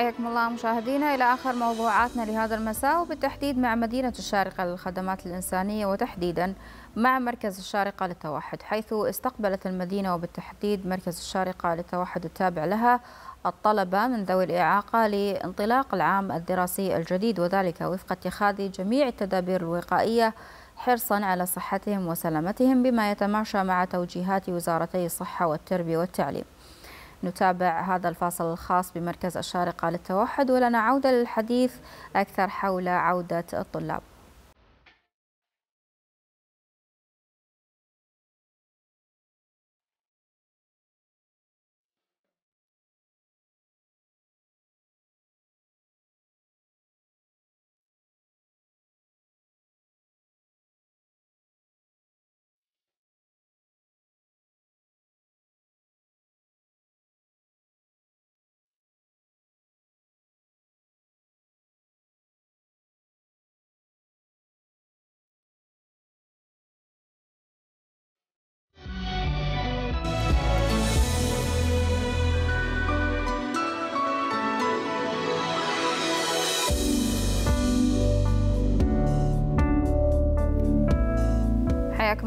حياكم الله مشاهدينا إلى آخر موضوعاتنا لهذا المساء وبالتحديد مع مدينة الشارقة للخدمات الإنسانية وتحديدا مع مركز الشارقة للتوحد حيث استقبلت المدينة وبالتحديد مركز الشارقة للتوحد التابع لها الطلبة من ذوي الإعاقة لانطلاق العام الدراسي الجديد وذلك وفق اتخاذ جميع التدابير الوقائية حرصا على صحتهم وسلامتهم بما يتماشى مع توجيهات وزارتي الصحة والتربية والتعليم نتابع هذا الفاصل الخاص بمركز الشارقة للتوحد ولنا عودة للحديث أكثر حول عودة الطلاب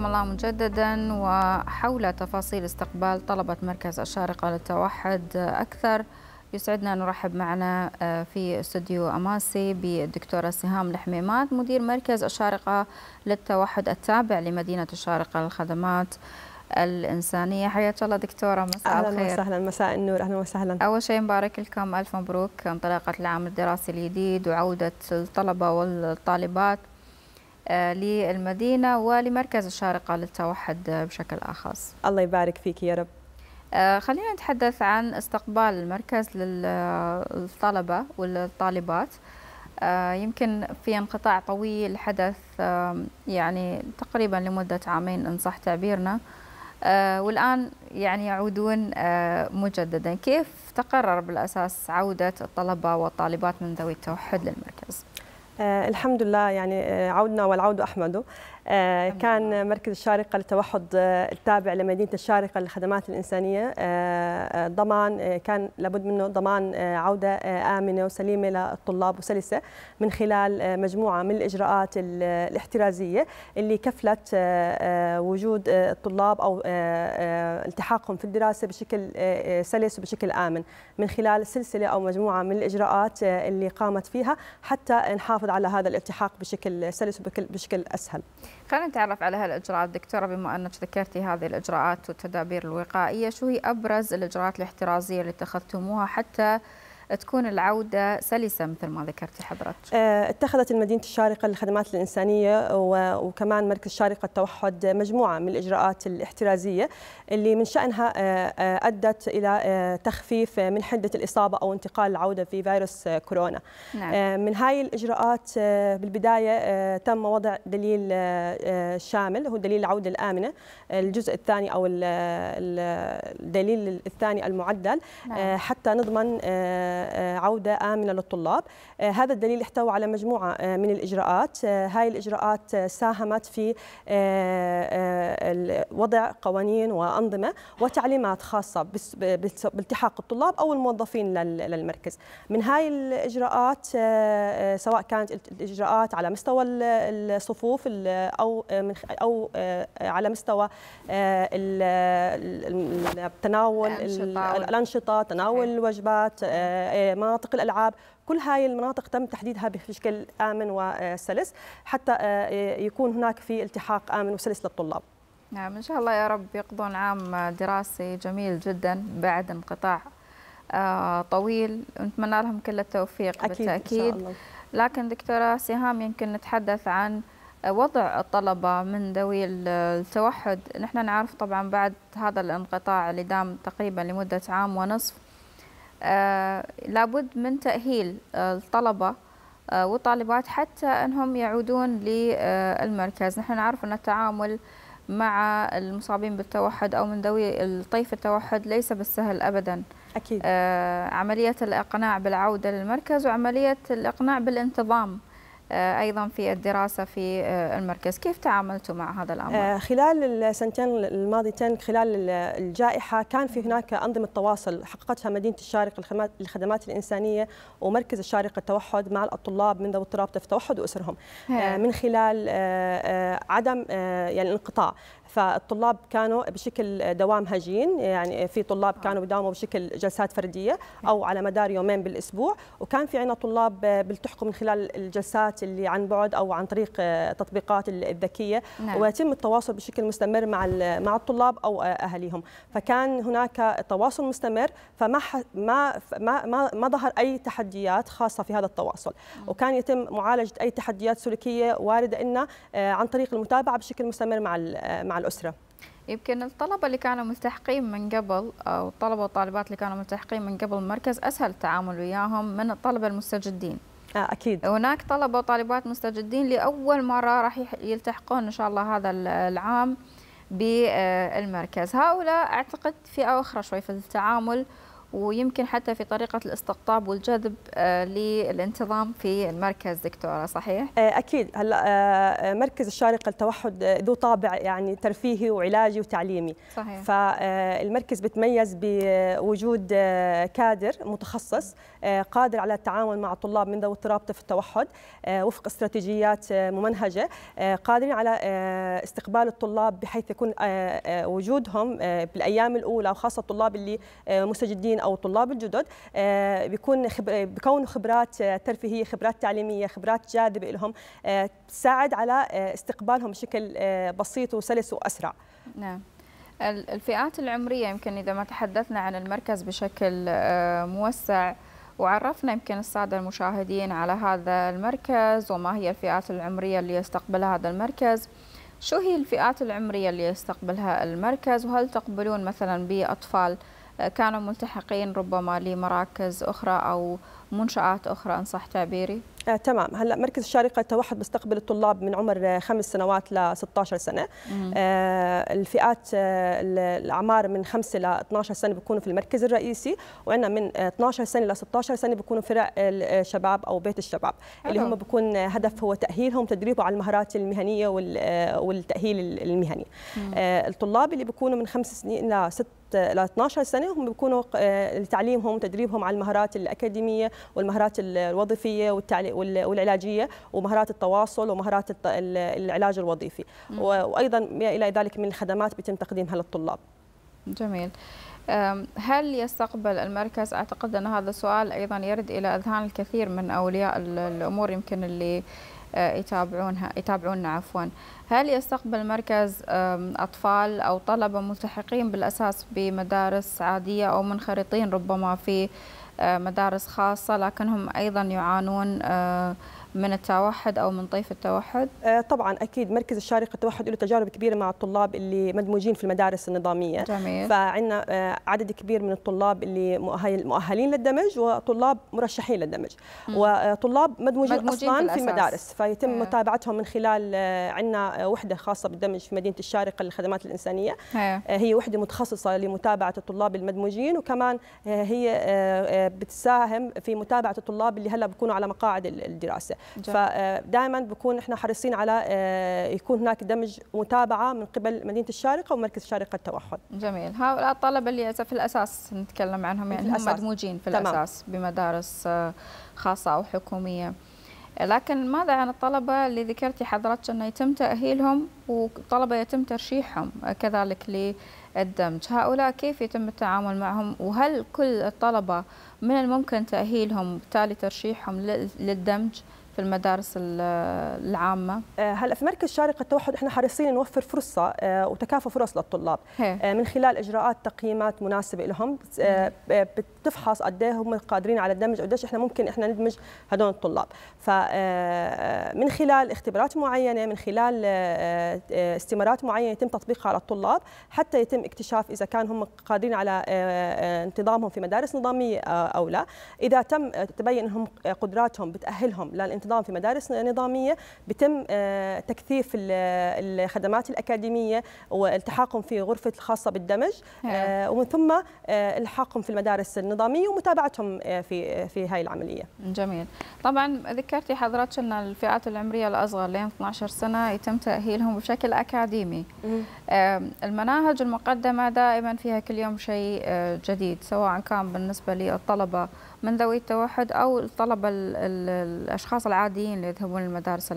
حياكم الله مجددا وحول تفاصيل استقبال طلبة مركز الشارقة للتوحد أكثر يسعدنا نرحب معنا آه، في استوديو أماسي بالدكتورة سهام الحميمات مدير مركز الشارقة للتوحد التابع لمدينة الشارقة للخدمات الإنسانية حياك الله دكتورة مساء أهلا الخير أهلا وسهلا مساء النور أهلا وسهلا أول شيء مبارك لكم ألف مبروك انطلاقة العام الدراسي الجديد وعودة الطلبة والطالبات آه، للمدينة ولمركز الشارقة للتوحد بشكل أخص الله يبارك فيك يا رب آه، خلينا نتحدث عن استقبال المركز للطلبة والطالبات آه، يمكن في انقطاع طويل حدث يعني تقريبا لمدة عامين إن صح تعبيرنا والآن يعني يعودون مجددا كيف تقرر بالأساس عودة الطلبة والطالبات من ذوي التوحد للمركز؟ آه، الحمد لله يعني آه، عودنا والعود احمده آه، كان مركز الشارقة للتوحد آه، التابع لمدينة الشارقة للخدمات الإنسانية آه، ضمان كان لابد منه ضمان عودة آمنة وسليمة للطلاب وسلسة من خلال مجموعة من الإجراءات الاحترازية اللي كفلت وجود الطلاب أو التحاقهم في الدراسة بشكل سلس وبشكل آمن من خلال سلسلة أو مجموعة من الإجراءات اللي قامت فيها حتى نحافظ على هذا الالتحاق بشكل سلس وبشكل أسهل. خلينا نتعرف على هالإجراءات دكتورة بما أنك ذكرتي هذه الإجراءات والتدابير الوقائية شو هي أبرز الإجراءات الاحترازية اللي اتخذتموها حتى تكون العودة سلسة مثل ما ذكرتي حضرتك أه، اتخذت المدينة الشارقة للخدمات الإنسانية وكمان مركز الشارقه التوحد مجموعة من الإجراءات الاحترازية اللي من شأنها أه، أه، أدت إلى تخفيف من حدة الإصابة أو انتقال العودة في فيروس كورونا نعم. من هاي الإجراءات بالبداية تم وضع دليل شامل هو دليل العودة الآمنة الجزء الثاني أو الدليل الثاني المعدل نعم. حتى نضمن آه، عودة آمنة للطلاب آه، هذا الدليل احتوى على مجموعة آه، من الإجراءات هاي الإجراءات ساهمت في وضع قوانين وأنظمة وتعليمات خاصة بالتحاق الطلاب أو الموظفين للمركز من هاي الإجراءات سواء كانت الإجراءات على مستوى الصفوف أو أو على مستوى التناول الأنشطة تناول الوجبات آه، مناطق الألعاب كل هاي المناطق تم تحديدها بشكل آمن وسلس حتى آه، يكون هناك في التحاق آمن وسلس للطلاب نعم إن شاء الله يا رب يقضون عام دراسي جميل جدا بعد انقطاع آه، طويل نتمنى لهم كل التوفيق أكيد بالتأكيد إن شاء الله. لكن دكتورة سهام يمكن نتحدث عن وضع الطلبة من ذوي التوحد نحن نعرف طبعا بعد هذا الانقطاع اللي دام تقريبا لمدة عام ونصف آه، لابد من تأهيل آه، الطلبة آه، والطالبات حتى أنهم يعودون للمركز نحن نعرف أن التعامل مع المصابين بالتوحد أو من ذوي طيف التوحد ليس بالسهل أبدا أكيد. عملية الإقناع بالعودة للمركز وعملية الإقناع بالانتظام آه، ايضا في الدراسه في آه، المركز، كيف تعاملتوا مع هذا الامر؟ آه، خلال السنتين الماضيتين خلال الجائحه كان في هناك انظمه تواصل حققتها مدينه الشارقه للخدمات الانسانيه ومركز الشارقه التوحد مع الطلاب من ذوي اضطراب في التوحد واسرهم هي. من خلال عدم يعني الانقطاع، فالطلاب كانوا بشكل دوام هجين يعني في طلاب كانوا بيداوموا بشكل جلسات فرديه او على مدار يومين بالاسبوع وكان في عندنا طلاب بيلتحقوا من خلال الجلسات اللي عن بعد او عن طريق تطبيقات الذكيه نعم. ويتم التواصل بشكل مستمر مع مع الطلاب او اهاليهم فكان هناك تواصل مستمر فما ما ما ما, ما ظهر اي تحديات خاصه في هذا التواصل وكان يتم معالجه اي تحديات سلوكيه وارده لنا آه، عن طريق المتابعه بشكل مستمر مع مع الأسرة؟ يمكن الطلبة اللي كانوا ملتحقين من قبل أو الطلبة والطالبات اللي كانوا ملتحقين من قبل المركز أسهل التعامل وياهم من الطلبة المستجدين آه أكيد هناك طلبة وطالبات مستجدين لأول مرة راح يلتحقون إن شاء الله هذا العام بالمركز هؤلاء أعتقد فئة أخرى شوي في التعامل ويمكن حتى في طريقة الاستقطاب والجذب آه، للانتظام في المركز دكتورة صحيح؟ آه، أكيد هلا آه، مركز الشارقة للتوحد ذو طابع يعني ترفيهي وعلاجي وتعليمي صحيح فالمركز بتميز بوجود كادر متخصص قادر على التعامل مع الطلاب من ذوي اضطراب في التوحد وفق استراتيجيات ممنهجة قادرين على استقبال الطلاب بحيث يكون وجودهم بالأيام الأولى وخاصة الطلاب اللي مستجدين او الطلاب الجدد آه، بيكون خبر بكونوا خبرات آه، ترفيهيه خبرات تعليميه خبرات جاذبه لهم آه، تساعد على استقبالهم بشكل بسيط وسلس واسرع نعم الفئات العمريه يمكن اذا ما تحدثنا عن المركز بشكل موسع وعرفنا يمكن السادة المشاهدين على هذا المركز وما هي الفئات العمرية اللي يستقبلها هذا المركز شو هي الفئات العمرية اللي يستقبلها المركز وهل تقبلون مثلا بأطفال كانوا ملتحقين ربما لمراكز أخرى أو منشآت أخرى إن صح تعبيري؟ آه، تمام هلا مركز الشارقه التوحد بيستقبل الطلاب من عمر خمس سنوات ل 16 سنه آه، الفئات آه، الاعمار من 5 ل 12 سنه بيكونوا في المركز الرئيسي وعندنا من 12 سنه ل 16 سنه بيكونوا فرق الشباب او بيت الشباب أه. اللي هم بيكون هدف هو تاهيلهم تدريبه على المهارات المهنيه آه، والتاهيل المهني آه، الطلاب اللي بيكونوا من خمس سنين ل 6 ل 12 سنه هم بيكونوا آه، لتعليمهم وتدريبهم على المهارات الاكاديميه والمهارات الوظيفيه والعلاجيه ومهارات التواصل ومهارات العلاج الوظيفي وايضا ما الى ذلك من الخدمات بيتم تقديمها للطلاب جميل هل يستقبل المركز اعتقد ان هذا السؤال ايضا يرد الى اذهان الكثير من اولياء الامور يمكن اللي آه، يتابعونها يتابعونا عفوا هل يستقبل مركز أطفال أو طلبة ملتحقين بالأساس بمدارس عادية أو منخرطين ربما في آه، مدارس خاصة لكنهم أيضا يعانون آه، من التوحد او من طيف التوحد؟ آه، طبعا اكيد مركز الشارقه التوحد له تجارب كبيره مع الطلاب اللي مدموجين في المدارس النظاميه جميل فعندنا آه، عدد كبير من الطلاب اللي مؤهلين للدمج وطلاب مرشحين للدمج وطلاب مدموجين, مدموجين اصلا بالأساس. في المدارس فيتم هي. متابعتهم من خلال آه، عندنا وحده خاصه بالدمج في مدينه الشارقه للخدمات الانسانيه هي, هي وحده متخصصه لمتابعه الطلاب المدموجين وكمان هي بتساهم في متابعه الطلاب اللي هلا بيكونوا على مقاعد الدراسه فدائما آه، بكون احنا حريصين على آه، يكون هناك دمج متابعه من قبل مدينه الشارقه ومركز الشارقه التوحد. جميل، هؤلاء الطلبه اللي في الاساس نتكلم عنهم يعني هم مدموجين في تمام. الاساس بمدارس آه، خاصه او حكوميه. لكن ماذا عن الطلبة اللي ذكرتي حضرتك أنه يتم تأهيلهم وطلبة يتم ترشيحهم كذلك للدمج هؤلاء كيف يتم التعامل معهم وهل كل الطلبة من الممكن تأهيلهم بالتالي ترشيحهم للدمج في المدارس العامة آه، هلا في مركز شارقة التوحد احنا حريصين نوفر فرصة آه، وتكافؤ فرص للطلاب هي. آه، من خلال اجراءات تقييمات مناسبة لهم بتفحص قد إيه هم قادرين على الدمج قديش احنا ممكن احنا ندمج هدول الطلاب ف من خلال اختبارات معينة من خلال استمارات معينة يتم تطبيقها على الطلاب حتى يتم اكتشاف اذا كان هم قادرين على انتظامهم في مدارس نظامية او لا اذا تم تبين انهم قدراتهم بتأهلهم للانتظام الانتظام في مدارس نظاميه بتم آه، تكثيف الخدمات الاكاديميه والتحاقهم في غرفه الخاصه بالدمج آه، نعم. ومن ثم آه، الحاقهم في المدارس النظاميه ومتابعتهم في في هاي العمليه. جميل. طبعا ذكرتي حضرتك ان الفئات العمريه الاصغر لين 12 سنه يتم تاهيلهم بشكل اكاديمي. المناهج المقدمه دائما فيها كل يوم شيء جديد سواء كان بالنسبه للطلبه من ذوي التوحد او الطلبه الاشخاص العاديين اللي يذهبون للمدارس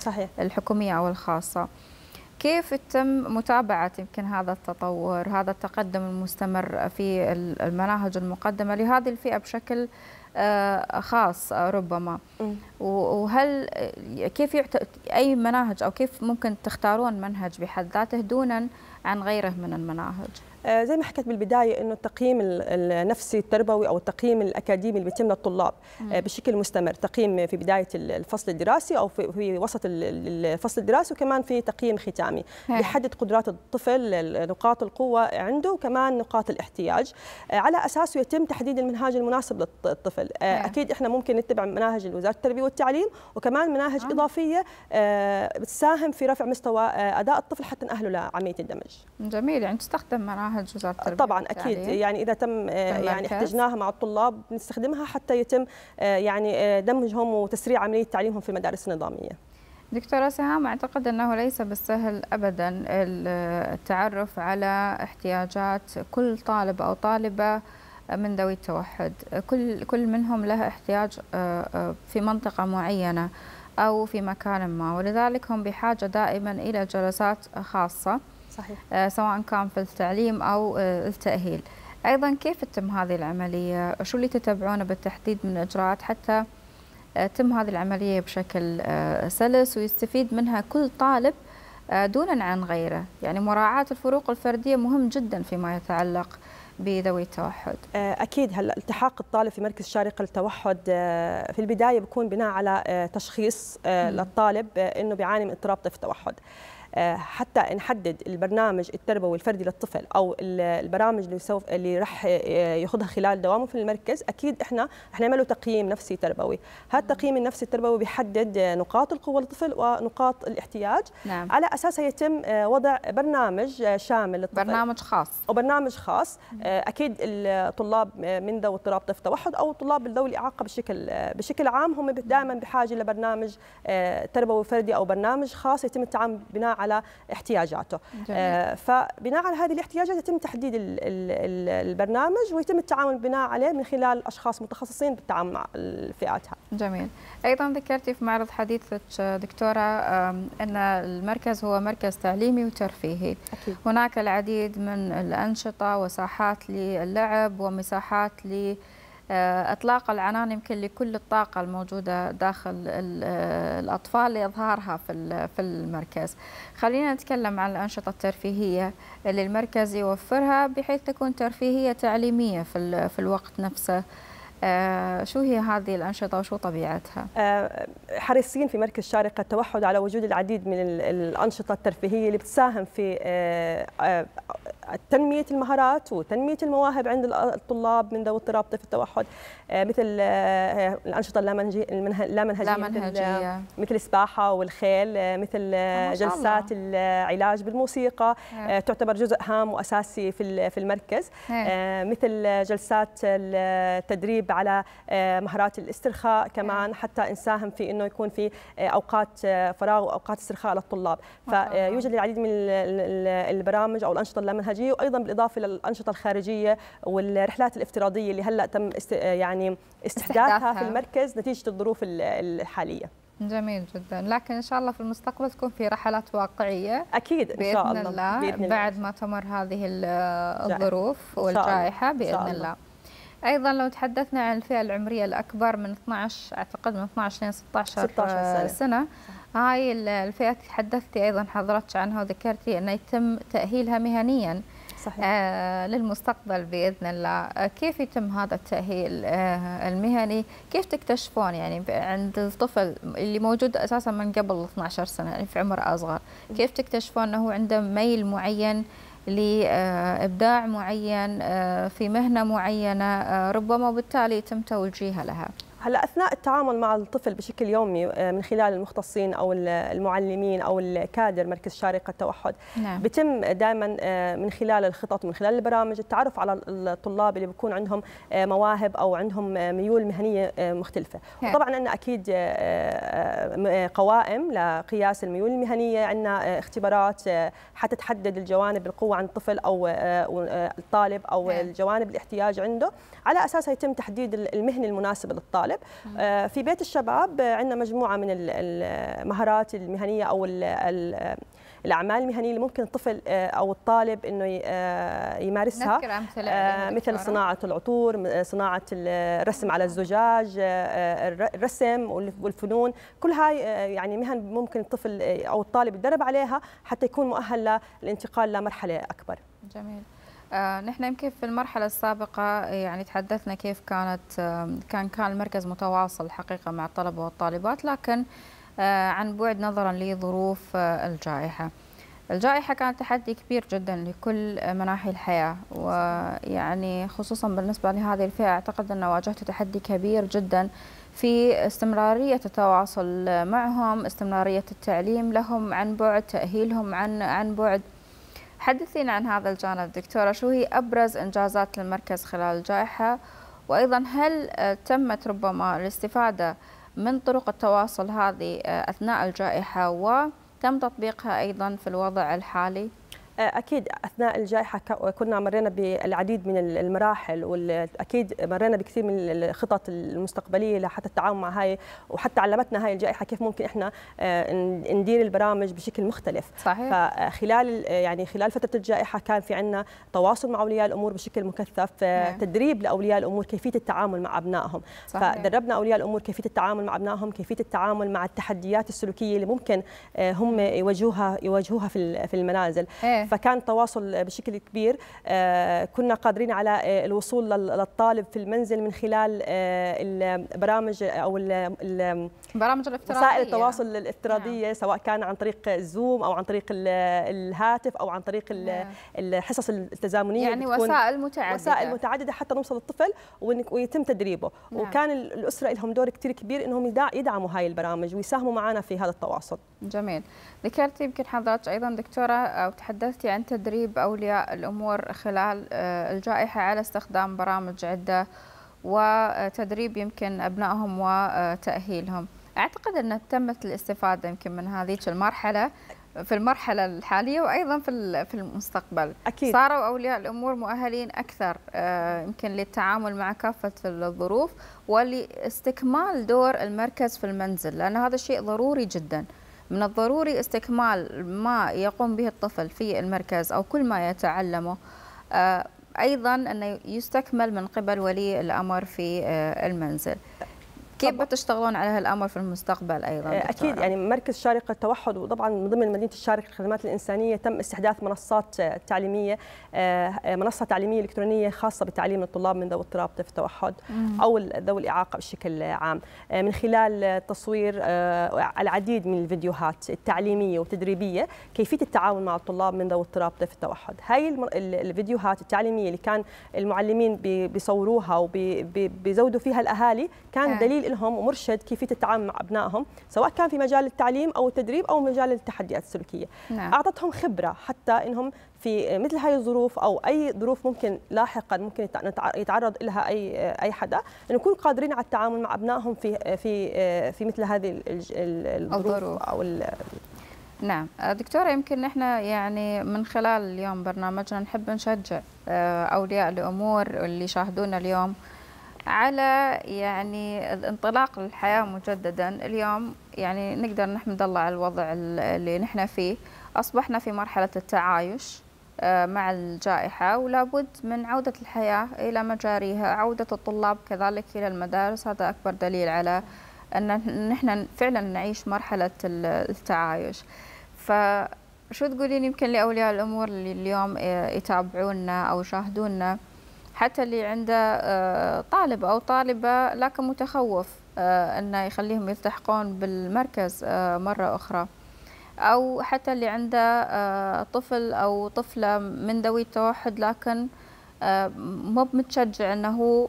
صحيح. الحكوميه او الخاصه كيف تتم متابعه يمكن هذا التطور هذا التقدم المستمر في المناهج المقدمه لهذه الفئه بشكل آه، خاص ربما وهل آه، كيف اي مناهج او كيف ممكن تختارون منهج بحد ذاته دونا عن غيره من المناهج آه، زي ما حكيت بالبدايه انه التقييم النفسي التربوي او التقييم الاكاديمي اللي بيتم للطلاب آه، بشكل مستمر تقييم في بدايه الفصل الدراسي او في وسط الفصل الدراسي وكمان في تقييم ختامي بيحدد نعم. قدرات الطفل نقاط القوه عنده وكمان نقاط الاحتياج آه، على اساسه يتم تحديد المنهاج المناسب للطفل نعم. اكيد احنا ممكن نتبع مناهج وزاره التربيه والتعليم وكمان مناهج آه. اضافيه بتساهم في رفع مستوى اداء الطفل حتى ناهله لعمليه الدمج جميل يعني تستخدم مناهج هالجزء طبعا اكيد يعني اذا تم آه، يعني احتجناها مع الطلاب بنستخدمها حتى يتم آه، يعني آه، دمجهم وتسريع عمليه تعليمهم في المدارس النظاميه دكتورة سهام أعتقد أنه ليس بالسهل أبدا التعرف على احتياجات كل طالب أو طالبة من ذوي التوحد كل كل منهم له احتياج في منطقة معينة أو في مكان ما ولذلك هم بحاجة دائما إلى جلسات خاصة صحيح. آه، سواء كان في التعليم أو آه، التأهيل أيضا كيف تتم هذه العملية؟ شو اللي تتبعونه بالتحديد من إجراءات حتى آه، تم هذه العملية بشكل سلس ويستفيد منها كل طالب دونا عن غيره يعني مراعاة الفروق الفردية مهم جدا فيما يتعلق بذوي التوحد اكيد هلا التحاق الطالب في مركز شارقه للتوحد في البدايه بيكون بناء على تشخيص للطالب انه بيعاني من اضطراب طفل التوحد حتى نحدد البرنامج التربوي الفردي للطفل او البرامج اللي سوف اللي راح آه، ياخذها خلال دوامه في المركز اكيد احنا رح نعمل له تقييم نفسي تربوي هذا التقييم النفسي التربوي بيحدد آه، نقاط القوه للطفل ونقاط الاحتياج نعم. على اساسها يتم آه، وضع برنامج شامل للطفل برنامج خاص وبرنامج خاص اكيد الطلاب من ذوي اضطراب طفل توحد او الطلاب ذوي الاعاقه بشكل بشكل عام هم دائما بحاجه لبرنامج تربوي فردي او برنامج خاص يتم التعامل بناء على احتياجاته آه، فبناء على هذه الاحتياجات يتم تحديد البرنامج ويتم التعامل بناء عليه من خلال أشخاص متخصصين بالتعامل مع فئاتها جميل أيضا ذكرتي في معرض حديثك دكتورة أن المركز هو مركز تعليمي وترفيهي أكيد. هناك العديد من الأنشطة وساحات للعب ومساحات لي... آه، اطلاق العنان يمكن لكل الطاقه الموجوده داخل آه، الاطفال لاظهارها في في المركز خلينا نتكلم عن الانشطه الترفيهيه اللي المركز يوفرها بحيث تكون ترفيهيه تعليميه في في الوقت نفسه آه، شو هي هذه الأنشطة وشو طبيعتها؟ آه، حريصين في مركز شارقة التوحد على وجود العديد من الأنشطة الترفيهية اللي بتساهم في آه، تنمية المهارات وتنمية المواهب عند الطلاب من ذوي اضطراب طفل التوحد مثل الأنشطة اللامنهجية مثل السباحة والخيل مثل جلسات العلاج بالموسيقى هي. تعتبر جزء هام وأساسي في المركز هي. مثل جلسات التدريب تدريب على آه، مهارات الاسترخاء كمان حتى نساهم في انه يكون في آه، اوقات آه، فراغ واوقات استرخاء للطلاب فيوجد العديد من البرامج او الانشطه اللامنهجيه وايضا بالاضافه للانشطه الخارجيه والرحلات الافتراضيه اللي هلا تم است يعني استحداثها, استحداثها في المركز نتيجه الظروف الحاليه جميل جدا لكن ان شاء الله في المستقبل تكون في رحلات واقعيه اكيد ان شاء الله, بإذن الله بعد ما تمر هذه الظروف والجائحه باذن الله, الله. ايضا لو تحدثنا عن الفئه العمريه الاكبر من 12 اعتقد من 12 ل 16, 16 سنه, سنة. هاي الفئه تحدثتي ايضا حضرتك عنها وذكرتي انه يتم تاهيلها مهنيا صحيح. آه للمستقبل باذن الله آه كيف يتم هذا التاهيل آه المهني كيف تكتشفون يعني عند الطفل اللي موجود اساسا من قبل 12 سنه يعني في عمر اصغر كيف تكتشفون انه عنده ميل معين لإبداع معين آه، في مهنة معينة آه، ربما وبالتالي يتم توجيهها لها هلا اثناء التعامل مع الطفل بشكل يومي آه، من خلال المختصين او المعلمين او الكادر مركز شارقه التوحد نعم. بتم دائما آه، من خلال الخطط ومن خلال البرامج التعرف على الطلاب اللي بيكون عندهم آه، مواهب او عندهم ميول مهنيه مختلفه نعم. وطبعا عندنا اكيد قوائم لقياس الميول المهنيه عندنا اختبارات حتى تحدد الجوانب القوه عند الطفل او الطالب او نعم. الجوانب الاحتياج عنده على اساسها يتم تحديد المهنه المناسبه للطالب الطالب آه، في بيت الشباب عندنا مجموعه من المهارات المهنيه او الاعمال المهنيه اللي ممكن الطفل آه، او الطالب انه آه، يمارسها يعني مثل صناعه العطور صناعه الرسم على الزجاج الرسم والفنون كل هاي يعني مهن ممكن الطفل او الطالب يتدرب عليها حتى يكون مؤهل للانتقال لمرحله اكبر جميل آه، نحن يمكن في المرحلة السابقة آه، يعني تحدثنا كيف كانت آه، كان كان المركز متواصل حقيقة مع الطلبة والطالبات لكن عن بعد نظرا لظروف الجائحة الجائحة كانت تحدي كبير جدا لكل مناحي الحياة ويعني خصوصا بالنسبة لهذه الفئة أعتقد أن واجهت تحدي كبير جدا في استمرارية التواصل معهم استمرارية التعليم لهم عن بعد تأهيلهم عن عن بعد حدثينا عن هذا الجانب دكتورة شو هي أبرز إنجازات المركز خلال الجائحة وأيضا هل آه، تمت ربما الاستفادة من طرق التواصل هذه آه، أثناء الجائحة وتم تطبيقها أيضا في الوضع الحالي؟ اكيد اثناء الجائحه كنا مرينا بالعديد من المراحل واكيد مرينا بكثير من الخطط المستقبليه لحتى التعامل مع هاي وحتى علمتنا هاي الجائحه كيف ممكن احنا آه، ندير البرامج بشكل مختلف صحيح. فخلال آه، يعني خلال فتره الجائحه كان في عندنا تواصل مع اولياء الامور بشكل مكثف آه، نعم. تدريب لاولياء الامور كيفيه التعامل مع ابنائهم صحيح. فدربنا اولياء الامور كيفيه التعامل مع ابنائهم كيفيه التعامل مع التحديات السلوكيه اللي ممكن هم يواجهوها يواجهوها في المنازل إيه. إيه. فكان تواصل بشكل كبير آه، كنا قادرين على آه، الوصول للطالب في المنزل من خلال آه، البرامج او البرامج الافتراضيه وسائل التواصل الافتراضيه نعم. سواء كان عن طريق الزوم او عن طريق الهاتف او عن طريق نعم. الحصص التزامنيه يعني وسائل متعدده وسائل متعدده حتى نوصل الطفل ويتم تدريبه نعم. وكان الاسره لهم دور كثير كبير انهم يدعموا هاي البرامج ويساهموا معنا في هذا التواصل جميل ذكرتي يمكن حضرتك ايضا دكتوره او تحدثت تحدثتي عن تدريب أولياء الأمور خلال آه، الجائحة على استخدام برامج عدة وتدريب يمكن أبنائهم وتأهيلهم أعتقد أن تمت الاستفادة يمكن من هذه المرحلة في المرحلة الحالية وأيضا في في المستقبل أكيد. صاروا أولياء الأمور مؤهلين أكثر آه، يمكن للتعامل مع كافة الظروف ولاستكمال دور المركز في المنزل لأن هذا شيء ضروري جداً من الضروري استكمال ما يقوم به الطفل في المركز أو كل ما يتعلمه آه، أيضا أن يستكمل من قبل ولي الأمر في آه، المنزل كيف بتشتغلون على هالامر في المستقبل ايضا آه، دكتورة؟ اكيد يعني مركز شارقه التوحد وطبعا من ضمن مدينه الشارقه الخدمات الانسانيه تم استحداث منصات آه، تعليميه آه، منصه تعليميه الكترونيه خاصه بتعليم الطلاب من ذوي اضطراب في التوحد او ذوي الاعاقه بشكل عام من خلال تصوير العديد من الفيديوهات التعليميه والتدريبيه كيفيه التعاون مع الطلاب من ذوي اضطراب في التوحد هاي الفيديوهات التعليميه اللي كان المعلمين بيصوروها وبيزودوا فيها الاهالي كان دليل لهم ومرشد كيفيه التعامل مع ابنائهم سواء كان في مجال التعليم او التدريب او مجال التحديات السلوكيه نعم. اعطتهم خبره حتى انهم في مثل هاي الظروف او اي ظروف ممكن لاحقا ممكن يتعرض لها اي اي حدا انه يكونوا قادرين على التعامل مع ابنائهم في في في مثل هذه الظروف او نعم أه، دكتورة يمكن نحن يعني من خلال اليوم برنامجنا نحب نشجع أه، أولياء الأمور اللي يشاهدونا اليوم على يعني الانطلاق للحياة مجددا اليوم يعني نقدر نحمد الله على الوضع اللي نحن فيه أصبحنا في مرحلة التعايش آه، مع الجائحة ولابد من عودة الحياة إلى مجاريها عودة الطلاب كذلك إلى المدارس هذا أكبر دليل على أن نحن فعلا نعيش مرحلة التعايش فشو تقولين يمكن لأولياء الأمور اللي اليوم آه، يتابعونا أو يشاهدونا حتى اللي عنده آه، طالب أو طالبة لكن متخوف آه، أنه يخليهم يلتحقون بالمركز آه، مرة أخرى أو حتى اللي عنده طفل أو طفلة من ذوي التوحد لكن مو متشجع أنه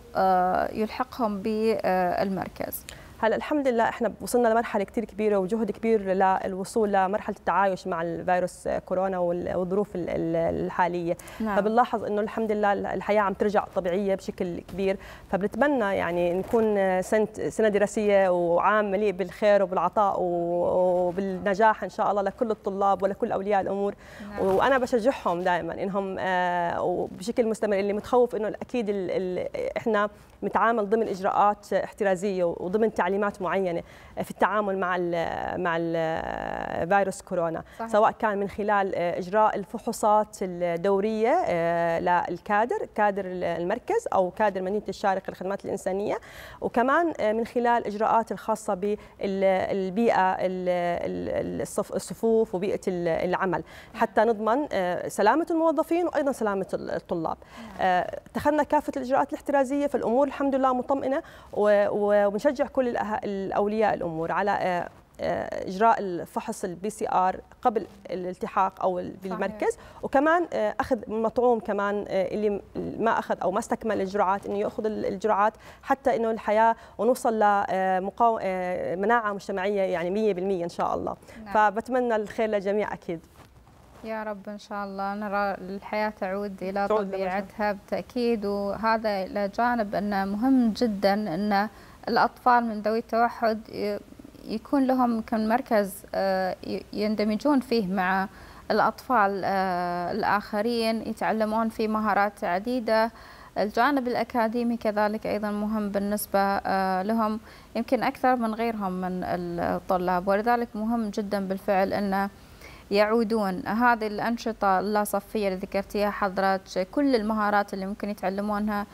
يلحقهم بالمركز هلا الحمد لله احنا وصلنا لمرحله كثير كبيره وجهد كبير للوصول لمرحله التعايش مع الفيروس كورونا والظروف الحاليه نعم. فبنلاحظ انه الحمد لله الحياه عم ترجع طبيعيه بشكل كبير فبنتمنى يعني نكون سنه سنه دراسيه وعام مليء بالخير وبالعطاء وبالنجاح ان شاء الله لكل الطلاب ولكل اولياء الامور نعم. وانا بشجعهم دائما انهم آه، وبشكل مستمر اللي متخوف انه اكيد احنا متعامل ضمن اجراءات احترازيه وضمن تعليم تعليمات معينه في التعامل مع ال مع ال فيروس كورونا صحيح. سواء كان من خلال اجراء الفحوصات الدوريه آه، للكادر كادر المركز او كادر مدينه الشارقه للخدمات الانسانيه وكمان آه، من خلال اجراءات الخاصه بالبيئه الصفوف وبيئه العمل حتى نضمن آه، سلامه الموظفين وايضا سلامه الطلاب نعم. اتخذنا كافه الاجراءات الاحترازيه فالامور الحمد لله مطمئنه وبنشجع كل الاولياء الامور على آه، آه، اجراء الفحص البي سي ار قبل الالتحاق او بالمركز صحيح. وكمان آه، اخذ مطعوم كمان اللي ما اخذ او ما استكمل الجرعات انه ياخذ الجرعات حتى انه الحياه ونوصل لمناعه مناعه مجتمعيه يعني 100% ان شاء الله نعم. فبتمنى الخير للجميع اكيد يا رب ان شاء الله نرى الحياه تعود الى طبيعتها بتاكيد وهذا الى جانب انه مهم جدا انه الأطفال من ذوي التوحد يكون لهم كم مركز آه، يندمجون فيه مع الأطفال آه، الآخرين يتعلمون فيه مهارات عديدة الجانب الأكاديمي كذلك أيضا مهم بالنسبة آه، لهم يمكن أكثر من غيرهم من الطلاب ولذلك مهم جدا بالفعل أنه يعودون هذه الأنشطة اللاصفية اللي ذكرتيها حضرتك كل المهارات اللي ممكن يتعلمونها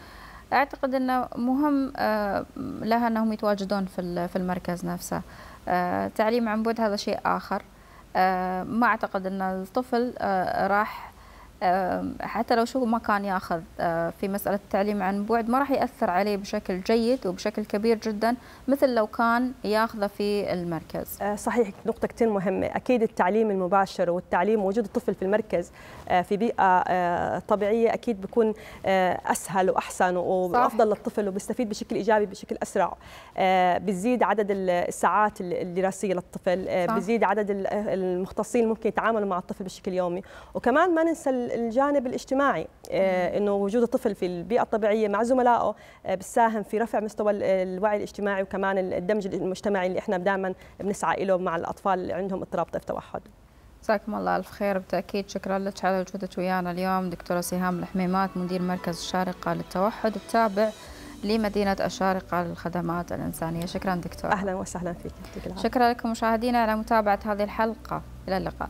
اعتقد انه مهم آه، لها انهم يتواجدون في في المركز نفسه آه، تعليم عن بعد هذا شيء اخر آه، ما اعتقد ان الطفل راح حتى لو شو ما كان ياخذ آه، في مسألة التعليم عن بعد ما راح يأثر عليه بشكل جيد وبشكل كبير جدا مثل لو كان ياخذه في المركز آه، صحيح نقطة كتير مهمة أكيد التعليم المباشر والتعليم وجود الطفل في المركز آه، في بيئة طبيعية أكيد بيكون أسهل وأحسن وأفضل للطفل وبيستفيد بشكل إيجابي بشكل أسرع بيزيد عدد الساعات الدراسية للطفل بيزيد عدد المختصين ممكن يتعاملوا مع الطفل بشكل يومي وكمان ما ننسى الجانب الاجتماعي آه، انه وجود الطفل في البيئه الطبيعيه مع زملائه آه، بتساهم في رفع مستوى الوعي الاجتماعي وكمان الدمج المجتمعي اللي احنا دائما بنسعى له مع الاطفال اللي عندهم اضطراب طيف توحد جزاكم الله الف خير بالتاكيد شكرا لك على وجودك ويانا اليوم دكتوره سهام الحميمات مدير مركز الشارقه للتوحد التابع لمدينة الشارقة للخدمات الإنسانية شكرا دكتور أهلا وسهلا فيك شكرا لكم مشاهدينا على متابعة هذه الحلقة إلى اللقاء